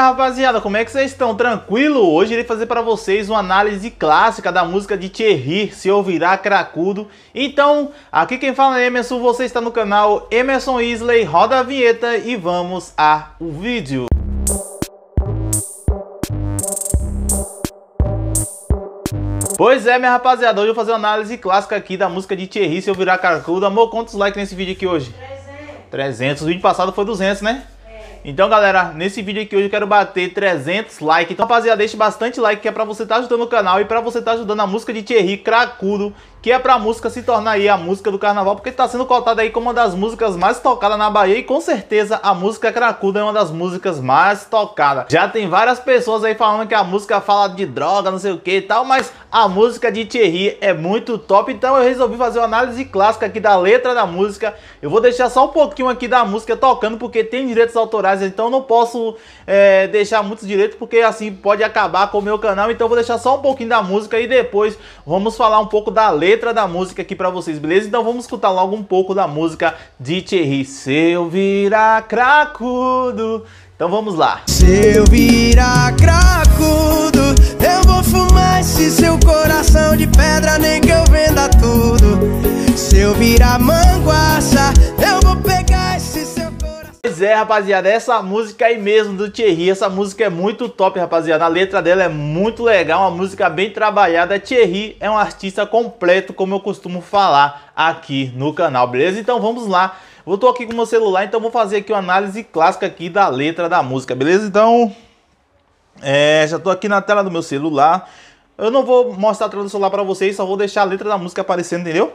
rapaziada, como é que vocês estão? Tranquilo? Hoje irei fazer para vocês uma análise clássica da música de Thierry, Se Ouvirá Cracudo. Então, aqui quem fala é Emerson, você está no canal Emerson Isley, roda a vinheta e vamos ao vídeo. Pois é, minha rapaziada, hoje eu vou fazer uma análise clássica aqui da música de Thierry, Se Ouvirá Cracudo. Amor, quantos likes nesse vídeo aqui hoje? 300. 300. O vídeo passado foi 200, né? Então, galera, nesse vídeo aqui hoje eu quero bater 300 likes. Então, rapaziada, deixe bastante like que é pra você estar tá ajudando o canal e pra você estar tá ajudando a música de Thierry Cracudo que é pra música se tornar aí a música do carnaval, porque tá sendo cotada aí como uma das músicas mais tocadas na Bahia e com certeza a música Cracuda é uma das músicas mais tocadas. Já tem várias pessoas aí falando que a música fala de droga, não sei o que e tal, mas a música de Thierry é muito top, então eu resolvi fazer uma análise clássica aqui da letra da música. Eu vou deixar só um pouquinho aqui da música tocando, porque tem direitos autorais, então não posso é, deixar muitos direitos, porque assim pode acabar com o meu canal, então eu vou deixar só um pouquinho da música e depois vamos falar um pouco da letra letra da música aqui para vocês, beleza? Então vamos escutar logo um pouco da música de Thierry. Se eu virar cracudo... Então vamos lá. Se eu virar cracudo, eu vou fumar esse seu coração de pedra, nem que eu venda tudo. Se eu virar mãe Pois é, rapaziada, essa música aí mesmo do Thierry, essa música é muito top, rapaziada. A letra dela é muito legal, uma música bem trabalhada. Thierry é um artista completo, como eu costumo falar aqui no canal, beleza? Então vamos lá. Eu tô aqui com meu celular, então vou fazer aqui uma análise clássica aqui da letra da música, beleza? Então, é, já tô aqui na tela do meu celular. Eu não vou mostrar a tradução lá pra para vocês, só vou deixar a letra da música aparecendo, entendeu?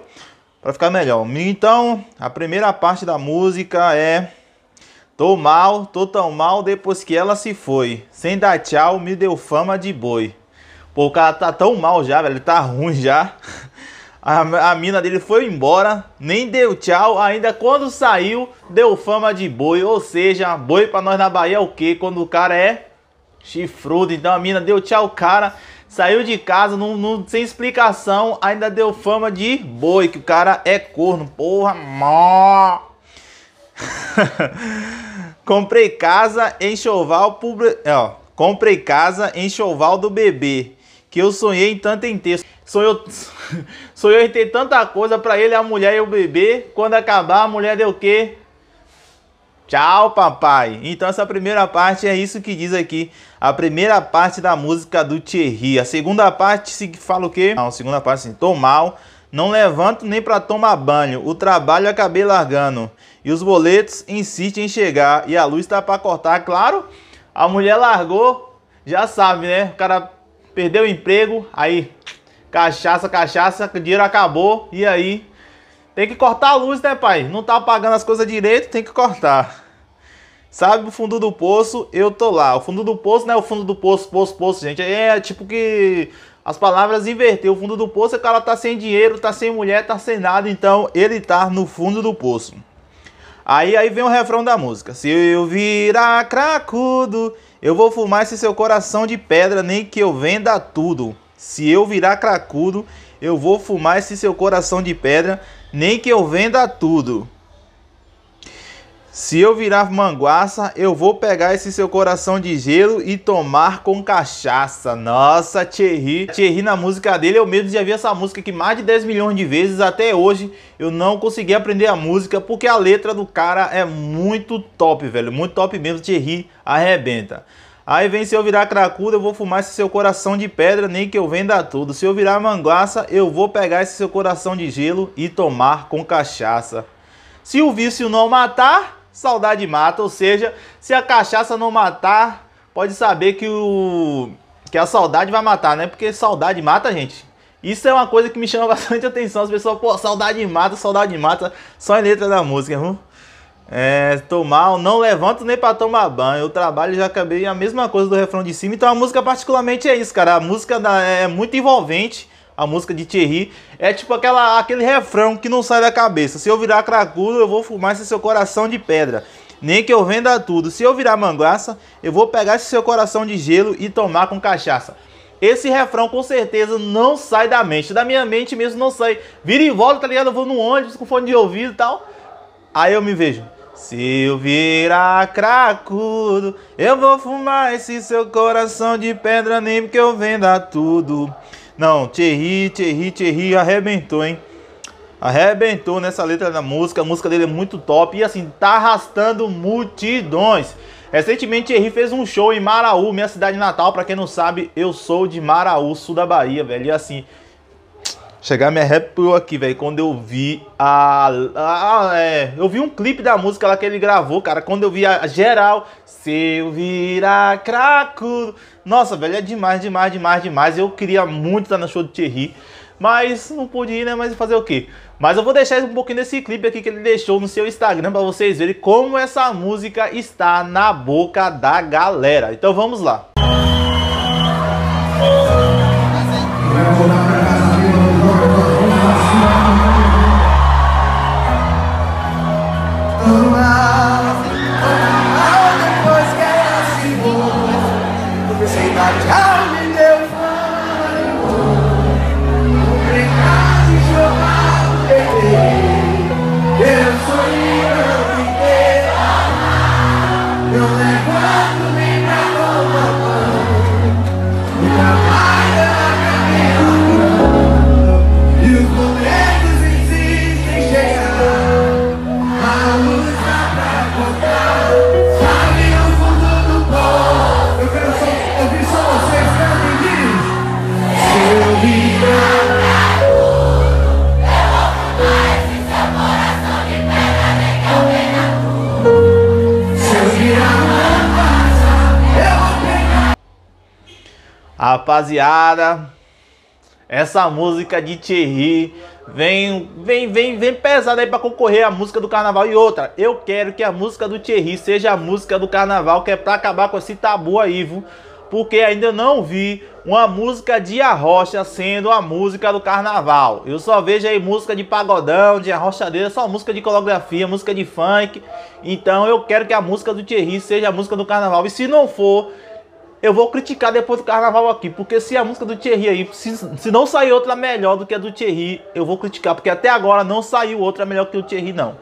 Para ficar melhor. Então, a primeira parte da música é Tô mal, tô tão mal depois que ela se foi. Sem dar tchau, me deu fama de boi. Pô, o cara tá tão mal já, velho. Ele tá ruim já. A, a mina dele foi embora, nem deu tchau, ainda quando saiu, deu fama de boi. Ou seja, boi pra nós na Bahia é o quê? Quando o cara é chifrudo. Então a mina deu tchau, cara. Saiu de casa não, não, sem explicação, ainda deu fama de boi, que o cara é corno. Porra, mó. Comprei casa, enxoval publi... É, ó, comprei casa, enxoval do bebê. Que eu sonhei em tanto em ter. Sonhou, sonhou em ter tanta coisa para ele, a mulher e o bebê. Quando acabar, a mulher deu o quê? Tchau, papai. Então essa primeira parte é isso que diz aqui. A primeira parte da música do Thierry. A segunda parte se fala o quê? Não, a segunda parte assim, tô mal. Não levanto nem para tomar banho, o trabalho acabei largando. E os boletos insistem em chegar e a luz está para cortar. Claro, a mulher largou, já sabe, né? O cara perdeu o emprego, aí cachaça, cachaça, o dinheiro acabou e aí tem que cortar a luz, né, pai? Não tá pagando as coisas direito, tem que cortar. Sabe o fundo do poço? Eu tô lá. O fundo do poço não é o fundo do poço, poço, poço, gente. É tipo que as palavras inverteu. O fundo do poço é que ela tá sem dinheiro, tá sem mulher, tá sem nada, então ele tá no fundo do poço. Aí aí vem o refrão da música. Se eu virar cracudo, eu vou fumar esse seu coração de pedra, nem que eu venda tudo. Se eu virar cracudo, eu vou fumar esse seu coração de pedra, nem que eu venda tudo. Se eu virar manguaça, eu vou pegar esse seu coração de gelo e tomar com cachaça. Nossa, Thierry. Thierry na música dele, eu mesmo já vi essa música aqui mais de 10 milhões de vezes. Até hoje eu não consegui aprender a música porque a letra do cara é muito top, velho. Muito top mesmo. Thierry arrebenta. Aí vem se eu virar cracuda, eu vou fumar esse seu coração de pedra, nem que eu venda tudo. Se eu virar manguaça, eu vou pegar esse seu coração de gelo e tomar com cachaça. Se o vício não matar, saudade mata. Ou seja, se a cachaça não matar, pode saber que o que a saudade vai matar, né? Porque saudade mata, gente. Isso é uma coisa que me chama bastante atenção. As pessoas, pô, saudade mata, saudade mata, só em letra da música, viu? É, tô mal, não levanto nem para tomar banho. O trabalho já acabei a mesma coisa do refrão de cima. Então a música particularmente é isso, cara. A música é muito envolvente a música de Thierry é tipo aquela, aquele refrão que não sai da cabeça. Se eu virar cracudo, eu vou fumar esse seu coração de pedra. Nem que eu venda tudo. Se eu virar manguaça, eu vou pegar esse seu coração de gelo e tomar com cachaça. Esse refrão com certeza não sai da mente. Da minha mente mesmo não sai. Vira e volta, tá ligado? Eu vou no ônibus com fone de ouvido e tal. Aí eu me vejo. Se eu virar cracudo, eu vou fumar esse seu coração de pedra, nem que eu venda tudo. Não, Thierry, Thierry, Thierry arrebentou, hein? Arrebentou nessa letra da música. A música dele é muito top e assim, tá arrastando multidões. Recentemente, Thierry fez um show em Maraú, minha cidade natal. Para quem não sabe, eu sou de Maraú, sul da Bahia, velho. E assim, Chegar me arrepiou aqui, velho, quando eu vi a, a, é, eu vi um clipe da música lá que ele gravou, cara, quando eu vi a, geral, se eu virar craco. Nossa, velho, é demais, demais, demais, demais. Eu queria muito estar no show do Thierry, mas não pude ir, né? Mas fazer o quê? Mas eu vou deixar um pouquinho desse clipe aqui que ele deixou no seu Instagram para vocês verem como essa música está na boca da galera. Então vamos lá. Música Rapaziada, essa música de Thierry vem, vem, vem, vem pesada aí pra concorrer à música do carnaval. E outra, eu quero que a música do Thierry seja a música do carnaval, que é pra acabar com esse tabu aí, viu? Porque ainda não vi uma música de arrocha sendo a música do carnaval. Eu só vejo aí música de pagodão, de arrochadeira, só música de coreografia, música de funk. Então eu quero que a música do Thierry seja a música do carnaval. E se não for, eu vou criticar depois do carnaval aqui, porque se a música do Thierry aí, se, se não sair outra melhor do que a do Thierry, eu vou criticar, porque até agora não saiu outra melhor que o Thierry, não.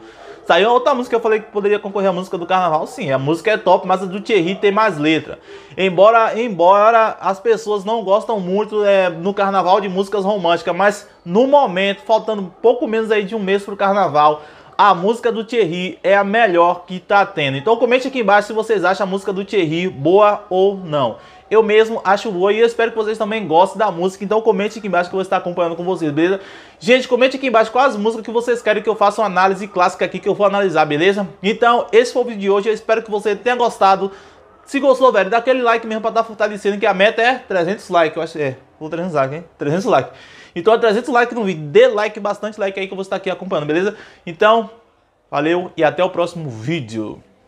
Saiu outra música que eu falei que poderia concorrer à música do carnaval, sim, a música é top, mas a do Thierry tem mais letra. Embora, embora as pessoas não gostam muito é, no carnaval de músicas românticas, mas no momento, faltando pouco menos aí de um mês pro carnaval, a música do Thierry é a melhor que tá tendo. Então comente aqui embaixo se vocês acham a música do Thierry boa ou não. Eu mesmo acho boa e eu espero que vocês também gostem da música. Então comente aqui embaixo que eu vou estar acompanhando com vocês, beleza? Gente, comente aqui embaixo quais músicas que vocês querem que eu faça uma análise clássica aqui que eu vou analisar, beleza? Então, esse foi o vídeo de hoje. Eu espero que você tenha gostado. Se gostou, velho, dá aquele like mesmo pra estar tá fortalecendo que a meta é 300 likes, eu acho que é. 300 likes, hein? 300 likes. Então, 300 likes no vídeo. Dê like, bastante like aí que eu vou estar aqui acompanhando, beleza? Então, valeu e até o próximo vídeo.